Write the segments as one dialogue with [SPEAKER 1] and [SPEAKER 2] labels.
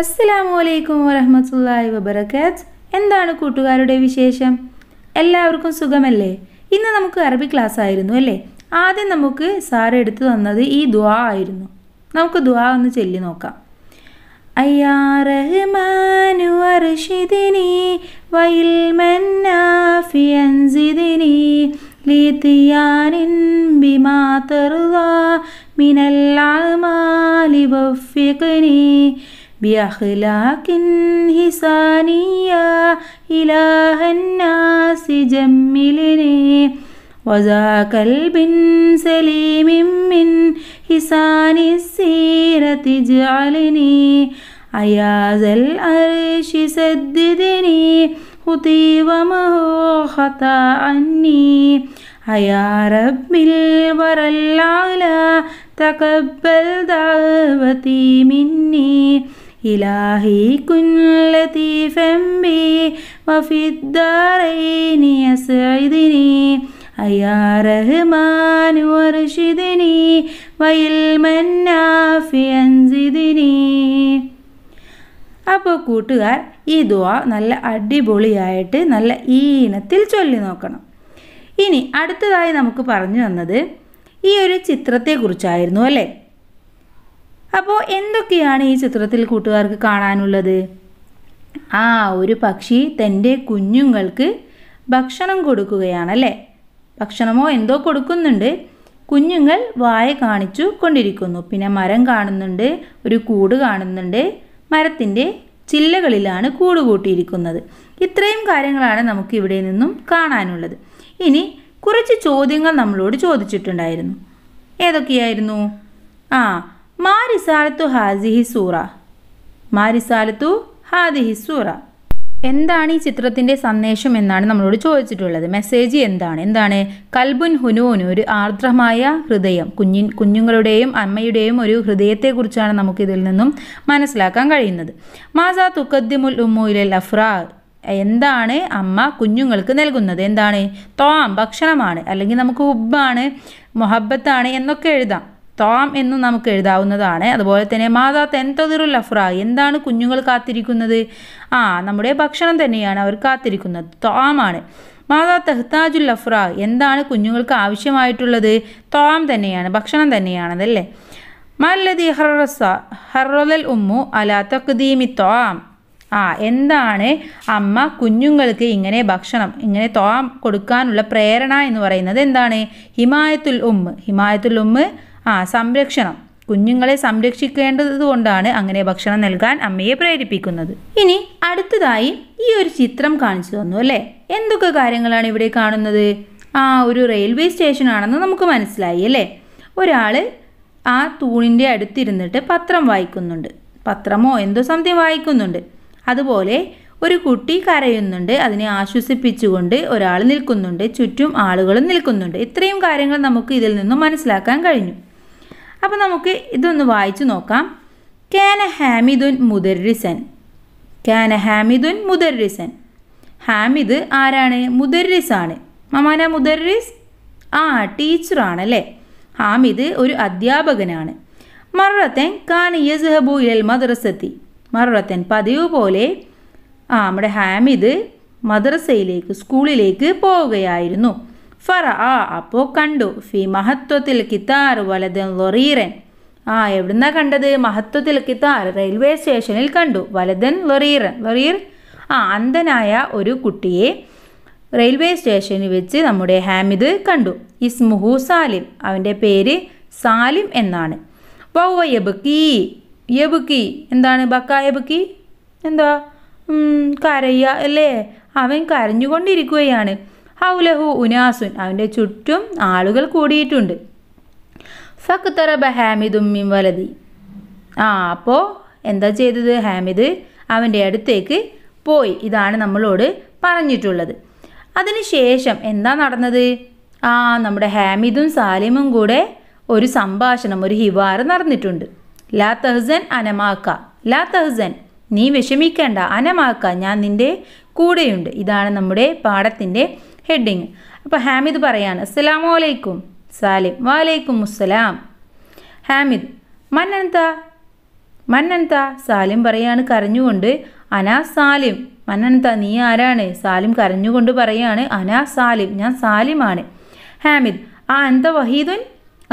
[SPEAKER 1] അസ്സലാമു അലൈക്കും വരഹമത്തല്ലാഹി വബർക്കാത്ത് എന്താണ് കൂട്ടുകാരുടെ വിശേഷം എല്ലാവർക്കും സുഖമല്ലേ ഇന്ന് നമുക്ക് അറബി ക്ലാസ് ആയിരുന്നു അല്ലേ ആദ്യം നമുക്ക് സാറ് എടുത്തു തന്നത് ഈ ദുവാ ആയിരുന്നു നമുക്ക് ദുവാ ഒന്ന് ചൊല്ലി നോക്കാം അയ്യാ റഹ്മാനു അർഷിദിനി വയിൽ മന്നാഫി അൻസിദിനി ബിമാ بما ترضى من വഫിക്കനീ بأخلاق إنسانية إله الناس جملني وذا قلب سليم من حسان السيرة اجعلني أياز العرش سددني أطيب ما هو خطأ عني يا رب الورى الأعلى تقبل دعوتي مني إلهي كن لطيفا بي وفي الدارين يسعدني أيا رحمن وارشدني وعلما نافعا زدني അപ്പോൾ കൂട്ടുകാർ ഈ ദുവ നല്ല അടിപൊളിയായിട്ട് നല്ല ഈ ചൊല്ലി നോക്കണം ഇനി അടുത്തതായി നമുക്ക് പറഞ്ഞു തന്നത് ഈ ഒരു ചിത്രത്തെക്കുറിച്ചായിരുന്നു അല്ലേ അപ്പോൾ എന്തൊക്കെയാണ് ഈ ചിത്രത്തിൽ കൂട്ടുകാർക്ക് കാണാനുള്ളത് ആ ഒരു പക്ഷി തൻ്റെ കുഞ്ഞുങ്ങൾക്ക് ഭക്ഷണം കൊടുക്കുകയാണല്ലേ ഭക്ഷണമോ എന്തോ കൊടുക്കുന്നുണ്ട് കുഞ്ഞുങ്ങൾ വായ കാണിച്ചു കൊണ്ടിരിക്കുന്നു പിന്നെ മരം കാണുന്നുണ്ട് ഒരു കൂട് കാണുന്നുണ്ട് മരത്തിൻ്റെ ചില്ലകളിലാണ് കൂട് കൂട്ടിയിരിക്കുന്നത് ഇത്രയും കാര്യങ്ങളാണ് നമുക്ക് ഇവിടെ നിന്നും കാണാനുള്ളത് ഇനി കുറച്ച് ചോദ്യങ്ങൾ നമ്മളോട് ചോദിച്ചിട്ടുണ്ടായിരുന്നു ഏതൊക്കെയായിരുന്നു ആ മാ റിസാലത്തു ഹാസിഹി സൂറ മാ ഹാദിഹി സൂറ എന്താണ് ഈ ചിത്രത്തിൻ്റെ സന്ദേശം എന്നാണ് നമ്മളോട് ചോദിച്ചിട്ടുള്ളത് മെസ്സേജ് എന്താണ് എന്താണ് കൽബുൻ ഹുനൂന് ഒരു ആർദ്രമായ ഹൃദയം കുഞ്ഞിൻ കുഞ്ഞുങ്ങളുടെയും അമ്മയുടെയും ഒരു ഹൃദയത്തെക്കുറിച്ചാണ് നമുക്കിതിൽ നിന്നും മനസ്സിലാക്കാൻ കഴിയുന്നത് മാസാ തുക്കദ്ദിമുൽ ഉമ്മുയിലെ അഫ്രാ എന്താണ് അമ്മ കുഞ്ഞുങ്ങൾക്ക് നൽകുന്നത് എന്താണ് തോം ഭക്ഷണമാണ് അല്ലെങ്കിൽ നമുക്ക് ഉബ്ബാണ് മൊഹബത്താണ് എന്നൊക്കെ എഴുതാം താം എന്നും നമുക്ക് എഴുതാവുന്നതാണ് അതുപോലെ തന്നെ മാതാ തെൻതൊതിറു ലഫ്ര എന്താണ് കുഞ്ഞുങ്ങൾ കാത്തിരിക്കുന്നത് ആ നമ്മുടെ ഭക്ഷണം തന്നെയാണ് അവർ കാത്തിരിക്കുന്നത് ആണ് മാതാ തെഹ്താജുൽ ലഫ്ര എന്താണ് കുഞ്ഞുങ്ങൾക്ക് ആവശ്യമായിട്ടുള്ളത് താം തന്നെയാണ് ഭക്ഷണം തന്നെയാണതല്ലേ മല്ലതി ഹർറസ ഹർറൽ ഉമ്മു അല തക്കുദീമി താം ആ എന്താണ് അമ്മ കുഞ്ഞുങ്ങൾക്ക് ഇങ്ങനെ ഭക്ഷണം ഇങ്ങനെ തോം കൊടുക്കാനുള്ള പ്രേരണ എന്ന് പറയുന്നത് എന്താണ് ഹിമായത്തുൽ ഉമ്മ് ഹിമായത്തുൽ ഉമ്മ് ആ സംരക്ഷണം കുഞ്ഞുങ്ങളെ സംരക്ഷിക്കേണ്ടത് കൊണ്ടാണ് അങ്ങനെ ഭക്ഷണം നൽകാൻ അമ്മയെ പ്രേരിപ്പിക്കുന്നത് ഇനി അടുത്തതായി ഈ ഒരു ചിത്രം കാണിച്ചു തന്നു അല്ലേ എന്തൊക്കെ കാര്യങ്ങളാണ് ഇവിടെ കാണുന്നത് ആ ഒരു റെയിൽവേ സ്റ്റേഷൻ ആണെന്ന് നമുക്ക് മനസ്സിലായി അല്ലേ ഒരാൾ ആ തൂണിൻ്റെ അടുത്തിരുന്നിട്ട് പത്രം വായിക്കുന്നുണ്ട് പത്രമോ എന്തോ സംതിങ് വായിക്കുന്നുണ്ട് അതുപോലെ ഒരു കുട്ടി കരയുന്നുണ്ട് അതിനെ ആശ്വസിപ്പിച്ചുകൊണ്ട് ഒരാൾ നിൽക്കുന്നുണ്ട് ചുറ്റും ആളുകളും നിൽക്കുന്നുണ്ട് ഇത്രയും കാര്യങ്ങൾ നമുക്ക് ഇതിൽ നിന്നും മനസ്സിലാക്കാൻ കഴിഞ്ഞു അപ്പോൾ നമുക്ക് ഇതൊന്ന് വായിച്ചു നോക്കാം കാന ഹാമിദുൻ മുദരിസൻ കാന ഹാമിദുൻ മുദരിസൻ ഹാമിദ് ആരാണ് മുദർരിസ് ആണ് മമാന മുദർരിസ് ആ ടീച്ചറാണ് അല്ലേ ഹാമിദ് ഒരു അധ്യാപകനാണ് മറത്തൻ കാന യസ്ഹബു ഇലൽ മദ്രസത്തി മറത്തൻ പതിവ് പോലെ ആ നമ്മുടെ ഹാമിദ് മദ്രസയിലേക്ക് സ്കൂളിലേക്ക് പോവുകയായിരുന്നു ഫറ ആ അപ്പോൾ കണ്ടു ഫി മഹത്വത്തിൽ കിത്താർ വലത് ലൊറീറൻ ആ എവിടുന്നാ കണ്ടത് മഹത്വത്തിൽ കിത്താർ റെയിൽവേ സ്റ്റേഷനിൽ കണ്ടു വലതൻ ലൊറീറൻ ലൊറീർ ആ അന്ധനായ ഒരു കുട്ടിയെ റെയിൽവേ സ്റ്റേഷനിൽ വെച്ച് നമ്മുടെ ഹാമിദ് കണ്ടു ഇസ്മുഹു സാലിം അവൻ്റെ പേര് സാലിം എന്നാണ് വൗവ യബുക്കി യബുക്കി എന്താണ് ബക്ക യബുക്കി എന്താ കരയ്യ അല്ലേ അവൻ കരഞ്ഞുകൊണ്ടിരിക്കുകയാണ് ഹൗലഹു ഉനാസുൻ അവൻ്റെ ചുറ്റും ആളുകൾ കൂടിയിട്ടുണ്ട് ഫക്തറബ ഹാമിദും വലതി ആ അപ്പോൾ എന്താ ചെയ്തത് ഹാമിദ് അവൻ്റെ അടുത്തേക്ക് പോയി ഇതാണ് നമ്മളോട് പറഞ്ഞിട്ടുള്ളത് അതിനുശേഷം എന്താ നടന്നത് ആ നമ്മുടെ ഹാമിദും സാലിമും കൂടെ ഒരു സംഭാഷണം ഒരു ഹിവാറ് നടന്നിട്ടുണ്ട് ലാ തഹ്സൻ അനമാക്ക ലാ തഹ്സൻ നീ വിഷമിക്കേണ്ട അനമാക്ക ഞാൻ നിൻ്റെ കൂടെയുണ്ട് ഇതാണ് നമ്മുടെ പാഠത്തിൻ്റെ ഹെഡിങ് അപ്പോൾ ഹാമിദ് പറയാണ് അസ്സലാമു അലൈക്കും സാലിം വാലൈക്കും അസ്സലാം ഹാമിദ് മന്നന്ത മന്നന്ത സാലിം പറയാണ് കരഞ്ഞുകൊണ്ട് അനാ സാലിം മന്നന്ത നീ ആരാണ് സാലിം കരഞ്ഞുകൊണ്ട് പറയാണ് അനാ സാലിം ഞാൻ സാലിമാണ് ഹാമിദ് ആ അന്ത വഹീദുൻ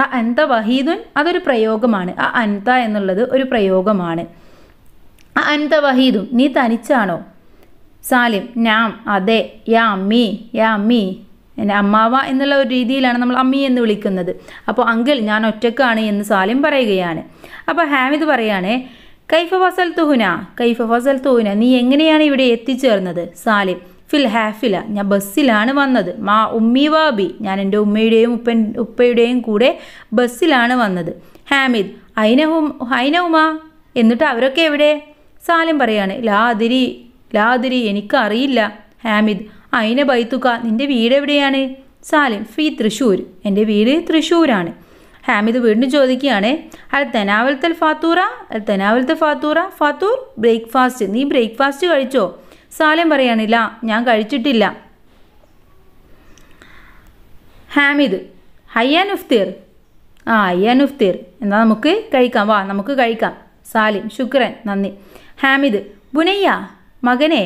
[SPEAKER 1] ആ അന്ത വഹീദുൻ അതൊരു പ്രയോഗമാണ് ആ അന്ത എന്നുള്ളത് ഒരു പ്രയോഗമാണ് ആ അന്ത വഹീദും നീ തനിച്ചാണോ സാലിം നാം അതെ യാ അമ്മി യാ അമ്മി എൻ്റെ അമ്മാവ എന്നുള്ള ഒരു രീതിയിലാണ് നമ്മൾ അമ്മി എന്ന് വിളിക്കുന്നത് അപ്പോൾ അങ്കിൾ ഞാൻ ഒറ്റക്കാണ് എന്ന് സാലിം പറയുകയാണ് അപ്പോൾ ഹാമിദ് പറയുകയാണ് കൈഫ ഫസൽ തുഹുന കൈഫ ഫസൽ തുഹുന നീ എങ്ങനെയാണ് ഇവിടെ എത്തിച്ചേർന്നത് സാലിം ഫിൽ ഹാഫില ഞാൻ ബസ്സിലാണ് വന്നത് മാ ഉമ്മി വാബി ഞാൻ എൻ്റെ ഉമ്മയുടെയും ഉപ്പൻ ഉപ്പയുടെയും കൂടെ ബസ്സിലാണ് വന്നത് ഹാമിദ് ഐനഹും ഐനഹുമ എന്നിട്ട് അവരൊക്കെ എവിടെ സാലിം പറയാണ് ലാതിരി ലാതിരി എനിക്കറിയില്ല ഹാമിദ് അയിന ബൈത്തുക നിന്റെ വീട് എവിടെയാണ് സാലിം ഫി തൃശ്ശൂർ എൻ്റെ വീട് തൃശ്ശൂരാണ് ഹാമിദ് വീണ്ടും ചോദിക്കുകയാണ് അൽ തെനാവൽത്തൽ ഫാത്തൂറ അൽ തെനാവൽത്തൽ ഫാത്തൂറ ഫാത്തൂർ ബ്രേക്ക്ഫാസ്റ്റ് നീ ബ്രേക്ക്ഫാസ്റ്റ് കഴിച്ചോ സാലിം പറയാനില്ല ഞാൻ കഴിച്ചിട്ടില്ല ഹാമിദ് ഹയ്യാൻ ഉഫ്തീർ ആ അയ്യാൻ ഉഫ്തീർ എന്നാൽ നമുക്ക് കഴിക്കാം വാ നമുക്ക് കഴിക്കാം സാലിം ശുക്രൻ നന്ദി ഹാമിദ് ബുനയ്യ മകനെ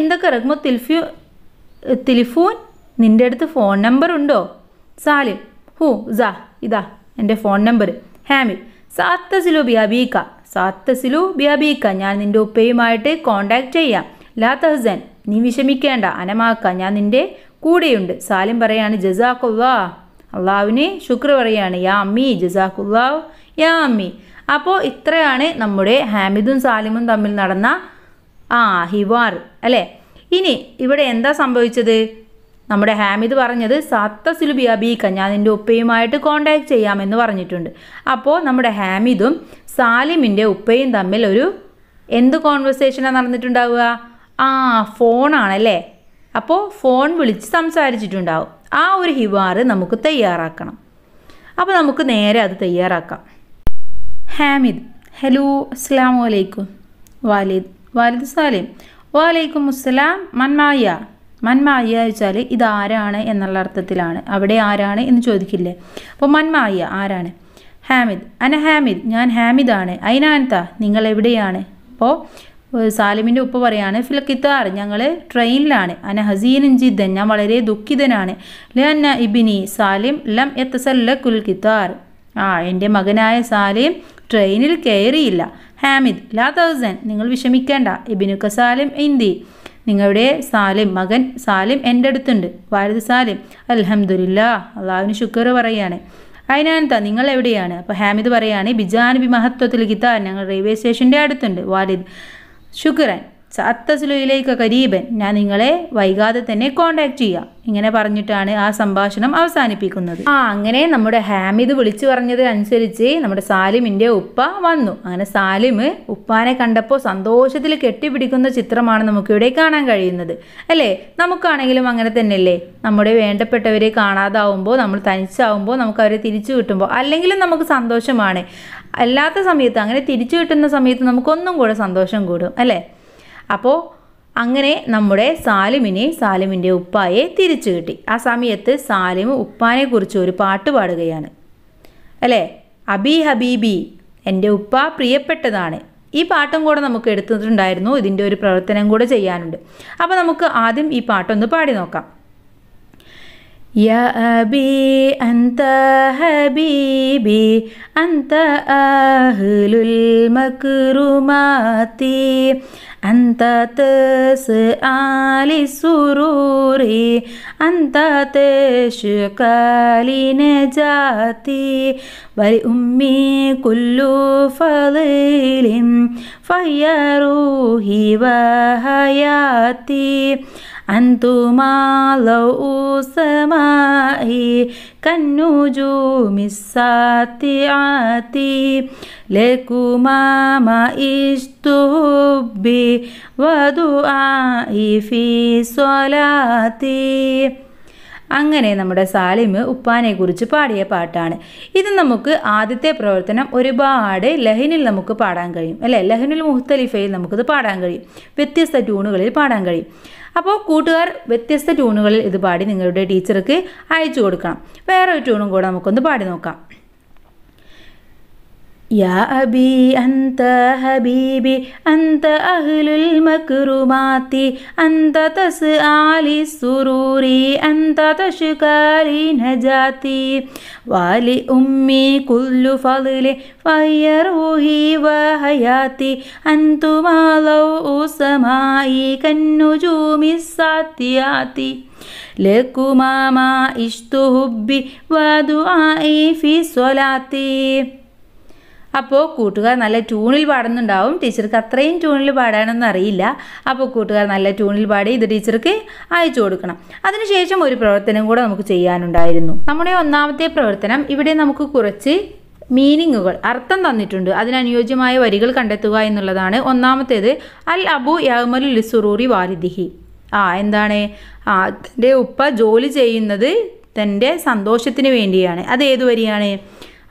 [SPEAKER 1] എന്തൊക്കെ ഇറങ്ങുമ്പോൾ തിൽഫ്യൂ തിലിഫൂൻ നിൻ്റെ അടുത്ത് ഫോൺ നമ്പർ ഉണ്ടോ സാലിം ഹൂ സാ ഇതാ എൻ്റെ ഫോൺ നമ്പർ ഹാമിൽ സാത്ത സിലു ബിയാബീക്ക സാത്ത സിലു ബിയാബീക്ക ഞാൻ നിൻ്റെ ഉപ്പയുമായിട്ട് കോണ്ടാക്ട് ചെയ്യാം ലാ തഹസൻ നീ വിഷമിക്കേണ്ട അനമാക്ക ഞാൻ നിൻ്റെ കൂടെയുണ്ട് സാലിം പറയാണ് ജസാഖുല്ലാ അള്ളാവിന് ശുക്ർ പറയാണ് യാ അമ്മി ജസാഖുല്ലാവ് യാ അമ്മി അപ്പോൾ ഇത്രയാണ് നമ്മുടെ ഹാമിദും സാലിമും തമ്മിൽ നടന്ന ആ ഹിവാർ അല്ലേ ഇനി ഇവിടെ എന്താ സംഭവിച്ചത് നമ്മുടെ ഹാമിദ് പറഞ്ഞത് സത്തസുലുബി അബീക്ക ഞാൻ നിൻ്റെ ഉപ്പയുമായിട്ട് കോണ്ടാക്ട് ചെയ്യാമെന്ന് പറഞ്ഞിട്ടുണ്ട് അപ്പോൾ നമ്മുടെ ഹാമിദും സാലിമിൻ്റെ ഉപ്പയും തമ്മിൽ ഒരു എന്ത് കോൺവെർസേഷനാണ് നടന്നിട്ടുണ്ടാവുക ആ ഫോണാണല്ലേ അപ്പോൾ ഫോൺ വിളിച്ച് സംസാരിച്ചിട്ടുണ്ടാവും ആ ഒരു ഹിവാറ് നമുക്ക് തയ്യാറാക്കണം അപ്പോൾ നമുക്ക് നേരെ അത് തയ്യാറാക്കാം ഹാമിദ് ഹലോ അസ്സാം വലൈക്കും വാലിദ് വാലിദ് സാലിം വാലൈക്കും അസ്സലാം മന്മായ മന്മായ വെച്ചാൽ ഇതാരാണ് എന്നുള്ള അർത്ഥത്തിലാണ് അവിടെ ആരാണ് എന്ന് ചോദിക്കില്ലേ അപ്പോൾ മന്മായ ആരാണ് ഹാമിദ് അന ഹാമിദ് ഞാൻ ഹാമിദാണ് അയിനാൻത നിങ്ങൾ എവിടെയാണ് അപ്പോൾ സാലിമിൻ്റെ ഉപ്പ പറയാണ് ഫിൽ കിത്താർ ഞങ്ങൾ ട്രെയിനിലാണ് അന ഹസീനൻ ജിദ്ദൻ ഞാൻ വളരെ ദുഃഖിതനാണ് ലന്ന ഇബിനി സാലിം ലം എത്തസല്ല കുൽ കിത്താർ ആ എൻ്റെ മകനായ സാലിം ട്രെയിനിൽ കയറിയില്ല ഹാമിദ് ലാ തൗസൻ നിങ്ങൾ വിഷമിക്കേണ്ട ഇബിനുക്ക സാലിം ഇന്ദി നിങ്ങളുടെ സാലിം മകൻ സാലിം എൻ്റെ അടുത്തുണ്ട് വാലിദ് സാലിം അലഹമുല്ല അള്ളാവിന് ശുക്കർ പറയുകയാണ് അതിനാനത്താ നിങ്ങൾ എവിടെയാണ് അപ്പോൾ ഹാമിദ് പറയാണ് ബിജാൻ മഹത്വത്തിൽ കിത്താൻ ഞങ്ങൾ റെയിൽവേ സ്റ്റേഷൻ്റെ അടുത്തുണ്ട് വാലിദ് ശുക്രൻ സത്തസുലയിലേക്ക് കരീബൻ ഞാൻ നിങ്ങളെ വൈകാതെ തന്നെ കോണ്ടാക്ട് ചെയ്യാം ഇങ്ങനെ പറഞ്ഞിട്ടാണ് ആ സംഭാഷണം അവസാനിപ്പിക്കുന്നത് ആ അങ്ങനെ നമ്മുടെ ഹാമിദ് വിളിച്ചു പറഞ്ഞത് അനുസരിച്ച് നമ്മുടെ സാലിമിൻ്റെ ഉപ്പ വന്നു അങ്ങനെ സാലിം ഉപ്പാനെ കണ്ടപ്പോൾ സന്തോഷത്തിൽ കെട്ടിപ്പിടിക്കുന്ന ചിത്രമാണ് നമുക്കിവിടെ കാണാൻ കഴിയുന്നത് അല്ലേ നമുക്കാണെങ്കിലും അങ്ങനെ തന്നെയല്ലേ നമ്മുടെ വേണ്ടപ്പെട്ടവരെ കാണാതാവുമ്പോൾ നമ്മൾ തനിച്ചാവുമ്പോൾ നമുക്ക് അവരെ തിരിച്ചു കിട്ടുമ്പോൾ അല്ലെങ്കിലും നമുക്ക് സന്തോഷമാണ് അല്ലാത്ത സമയത്ത് അങ്ങനെ തിരിച്ചു കിട്ടുന്ന സമയത്ത് നമുക്കൊന്നും കൂടെ സന്തോഷം കൂടും അല്ലേ അപ്പോൾ അങ്ങനെ നമ്മുടെ സാലിമിനെ സാലിമിൻ്റെ ഉപ്പായെ തിരിച്ചു കിട്ടി ആ സമയത്ത് സാലിം ഉപ്പാനെക്കുറിച്ച് ഒരു പാട്ട് പാടുകയാണ് അല്ലേ അബി ഹബീബി എൻ്റെ ഉപ്പ പ്രിയപ്പെട്ടതാണ് ഈ പാട്ടും കൂടെ നമുക്ക് എടുത്തിട്ടുണ്ടായിരുന്നു ഇതിൻ്റെ ഒരു പ്രവർത്തനം കൂടെ ചെയ്യാനുണ്ട് അപ്പോൾ നമുക്ക് ആദ്യം ഈ പാട്ടൊന്ന് പാടി നോക്കാം يا أبي أنت حبيبي أنت أهل المكرمات أنت تسعى سروري أنت تشكى لنجاتي بل أمي كل فضيل فهي روحي وحياتي أنتما لو سمائي كالنجوم الساطعة لكما ما اشتبي ودعائي അങ്ങനെ നമ്മുടെ സാലിമ് ഉപ്പാനെക്കുറിച്ച് പാടിയ പാട്ടാണ് ഇത് നമുക്ക് ആദ്യത്തെ പ്രവർത്തനം ഒരുപാട് ലഹനിൽ നമുക്ക് പാടാൻ കഴിയും അല്ലേ ലഹനുൽ മുഹ്തലിഫയിൽ നമുക്കിത് പാടാൻ കഴിയും വ്യത്യസ്ത ട്യൂണുകളിൽ പാടാൻ കഴിയും അപ്പോൾ കൂട്ടുകാർ വ്യത്യസ്ത ട്യൂണുകളിൽ ഇത് പാടി നിങ്ങളുടെ ടീച്ചർക്ക് അയച്ചു കൊടുക്കണം വേറെ ഒരു ട്യൂണും കൂടെ നമുക്കൊന്ന് പാടി നോക്കാം يا أبي أنت حبيبي أنت أهل المكرمات أنت تسعى للسرور أنت تشكى لنجاتي ولأمي كل فضل فهي روحي وحياتي أنتما لوء سمائي كالنجوم السعتيات لكما ما عشت حبي ودعائي في صلاتي അപ്പോൾ കൂട്ടുകാർ നല്ല ട്യൂണിൽ പാടുന്നുണ്ടാവും ടീച്ചർക്ക് അത്രയും ട്യൂണിൽ പാടാനൊന്നും അറിയില്ല അപ്പോൾ കൂട്ടുകാർ നല്ല ട്യൂണിൽ പാടി ഇത് ടീച്ചർക്ക് അയച്ചു കൊടുക്കണം അതിനുശേഷം ഒരു പ്രവർത്തനം കൂടെ നമുക്ക് ചെയ്യാനുണ്ടായിരുന്നു നമ്മുടെ ഒന്നാമത്തെ പ്രവർത്തനം ഇവിടെ നമുക്ക് കുറച്ച് മീനിങ്ങുകൾ അർത്ഥം തന്നിട്ടുണ്ട് അതിനനുയോജ്യമായ വരികൾ കണ്ടെത്തുക എന്നുള്ളതാണ് ഒന്നാമത്തേത് അൽ അബു യഹ്മലു ലിസുറൂറി വാരിദിഹി ആ എന്താണ് ആ എൻ്റെ ഉപ്പ ജോലി ചെയ്യുന്നത് തൻ്റെ സന്തോഷത്തിന് വേണ്ടിയാണ് അത് ഏതു വരിയാണ്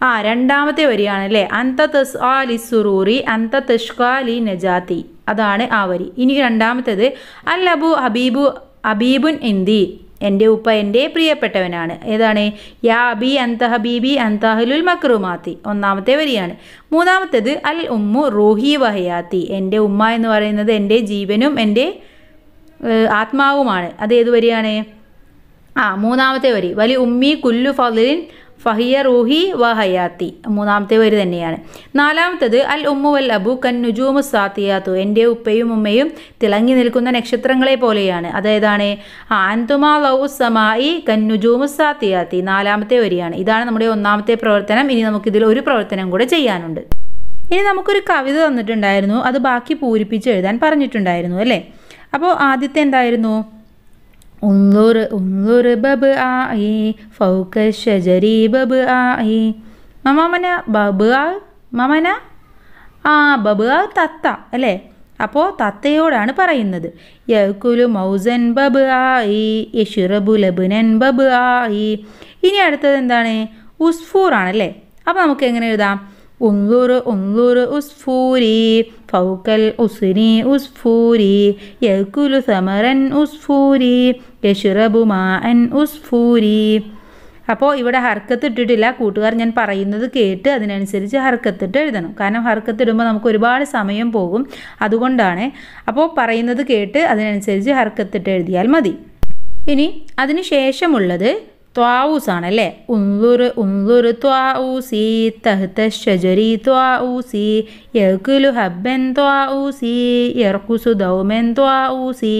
[SPEAKER 1] ആ രണ്ടാമത്തെ വരിയാണ് അല്ലേ അന്ത തസ് ആലി സുറൂറി അന്ത തഷ്കാലി നജാത്തി അതാണ് ആ വരി ഇനി രണ്ടാമത്തേത് അൽ അബു ഹബീബു അബീബുൻ ഇന്ദി എൻ്റെ ഉപ്പ എൻ്റെ പ്രിയപ്പെട്ടവനാണ് ഏതാണ് യാ അബി അന്ത ഹബീബി അന്തഹലുൽ മക്രുമാത്തി ഒന്നാമത്തെ വരിയാണ് മൂന്നാമത്തേത് അൽ ഉമ്മു റൂഹി വഹയാത്തി എൻ്റെ ഉമ്മ എന്ന് പറയുന്നത് എൻ്റെ ജീവനും എൻ്റെ ആത്മാവുമാണ് അത് ഏത് വരിയാണ് ആ മൂന്നാമത്തെ വരി വലി ഉമ്മി കുല്ലു ഫലിൻ ഫഹിയ റൂഹി വ ഹയാത്തി മൂന്നാമത്തെ വരി തന്നെയാണ് നാലാമത്തത് അൽ ഉമ്മു വൽ അബു കൻ നുജൂമു സാത്തിയാത്തു എൻ്റെ ഉപ്പയും ഉമ്മയും തിളങ്ങി നിൽക്കുന്ന നക്ഷത്രങ്ങളെ പോലെയാണ് അതായതാണ് ആൻതുമാ ലൗ സമായി കൻ നുജൂമു സാത്തിയാത്തി നാലാമത്തെ വരിയാണ് ഇതാണ് നമ്മുടെ ഒന്നാമത്തെ പ്രവർത്തനം ഇനി നമുക്കിതിൽ ഒരു പ്രവർത്തനം കൂടെ ചെയ്യാനുണ്ട് ഇനി നമുക്കൊരു കവിത തന്നിട്ടുണ്ടായിരുന്നു അത് ബാക്കി പൂരിപ്പിച്ച് എഴുതാൻ പറഞ്ഞിട്ടുണ്ടായിരുന്നു അല്ലേ അപ്പോൾ ആദ്യത്തെ എന്തായിരുന്നു انظر انظر ببعي فوق الشجر ببعي മമന ബബ മമന ആ ബബ തത്ത അല്ലേ അപ്പോൾ തത്തയോടാണ് പറയുന്നത് യക്കുലു മൗസൻ ബബ് ആയി യഷുറബു ലബുനൻ ബബ് ആയി ഇനി അടുത്തത് എന്താണ് ഉസ്ഫൂർ ആണല്ലേ അപ്പോൾ നമുക്ക് എങ്ങനെ എഴുതാം انظر انظر أسفوري فوق الأسن أسفوري يأكل ثمرا أسفوري يشرب ماء أسفوري അപ്പോൾ ഇവിടെ ഹർക്കത്ത് ഇട്ടിട്ടില്ല കൂട്ടുകാർ ഞാൻ പറയുന്നത് കേട്ട് അതിനനുസരിച്ച് ഹർക്കത്തിട്ട് എഴുതണം കാരണം ഹർക്കത്തിടുമ്പോൾ നമുക്ക് ഒരുപാട് സമയം പോകും അതുകൊണ്ടാണ് അപ്പോൾ പറയുന്നത് കേട്ട് അതിനനുസരിച്ച് ഹർക്കത്തിട്ട് എഴുതിയാൽ മതി ഇനി അതിന് ശേഷമുള്ളത് ത്വാവൂസ് ആണല്ലേ ഉന്തുറ് ഉന്തുറ് ത്വാഊസി തഹ്ത ഷജരി ത്വാഊസി യർക്കുലു ഹബ്ബൻ ത്വാഊസി യർക്കുസു ദൗമൻ ത്വാഊസി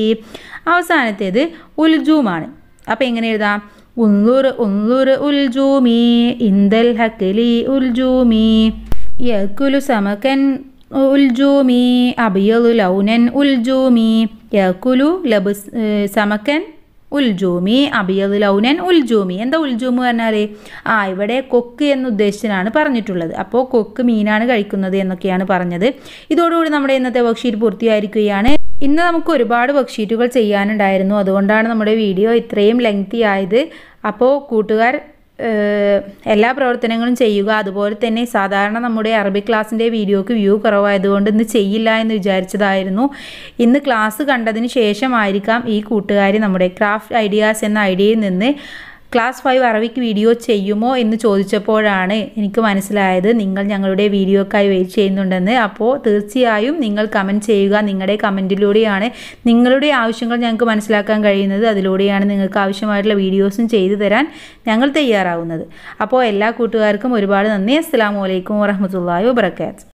[SPEAKER 1] അവസാനത്തേത് ഉൽജൂമാണ് അപ്പോൾ എങ്ങനെ എഴുതാം ഉന്തുറ് ഉന്തുറ് ഉൽജൂമി ഇന്ദൽ ഹക്കലി ഉൽജൂമി യർക്കുലു സമകൻ ഉൽജൂമി അബിയലു ലൗനൻ ഉൽജൂമി യർക്കുലു ലബ് സമകൻ ഉൽജൂമി അബിയത് ലൗനൻ ഉൽജൂമി എന്താ ഉൽജൂമ് പറഞ്ഞാൽ ആ ഇവിടെ കൊക്ക് എന്നുദ്ദേശിച്ചാണ് പറഞ്ഞിട്ടുള്ളത് അപ്പോൾ കൊക്ക് മീനാണ് കഴിക്കുന്നത് എന്നൊക്കെയാണ് പറഞ്ഞത് ഇതോടുകൂടി നമ്മുടെ ഇന്നത്തെ വർക്ക്ഷീറ്റ് പൂർത്തിയായിരിക്കുകയാണ് ഇന്ന് നമുക്ക് ഒരുപാട് വർക്ക്ഷീറ്റുകൾ ചെയ്യാനുണ്ടായിരുന്നു അതുകൊണ്ടാണ് നമ്മുടെ വീഡിയോ ഇത്രയും ലെങ്തി ആയത് അപ്പോൾ കൂട്ടുകാർ എല്ലാ പ്രവർത്തനങ്ങളും ചെയ്യുക അതുപോലെ തന്നെ സാധാരണ നമ്മുടെ അറബി ക്ലാസ്സിൻ്റെ വീഡിയോക്ക് വ്യൂ കുറവായതുകൊണ്ട് ഇന്ന് ചെയ്യില്ല എന്ന് വിചാരിച്ചതായിരുന്നു ഇന്ന് ക്ലാസ് കണ്ടതിന് ശേഷമായിരിക്കാം ഈ കൂട്ടുകാരി നമ്മുടെ ക്രാഫ്റ്റ് ഐഡിയാസ് എന്ന ഐഡിയയിൽ നിന്ന് ക്ലാസ് ഫൈവ് അറബിക്ക് വീഡിയോ ചെയ്യുമോ എന്ന് ചോദിച്ചപ്പോഴാണ് എനിക്ക് മനസ്സിലായത് നിങ്ങൾ ഞങ്ങളുടെ വീഡിയോക്കായി വെയിറ്റ് ചെയ്യുന്നുണ്ടെന്ന് അപ്പോൾ തീർച്ചയായും നിങ്ങൾ കമൻറ്റ് ചെയ്യുക നിങ്ങളുടെ കമൻറ്റിലൂടെയാണ് നിങ്ങളുടെ ആവശ്യങ്ങൾ ഞങ്ങൾക്ക് മനസ്സിലാക്കാൻ കഴിയുന്നത് അതിലൂടെയാണ് നിങ്ങൾക്ക് ആവശ്യമായിട്ടുള്ള വീഡിയോസും ചെയ്തു തരാൻ ഞങ്ങൾ തയ്യാറാവുന്നത് അപ്പോൾ എല്ലാ കൂട്ടുകാർക്കും ഒരുപാട് നന്ദി അസ്സാം വലൈക്കും വരഹമുല്ലാ വാബർക്കാത്ത്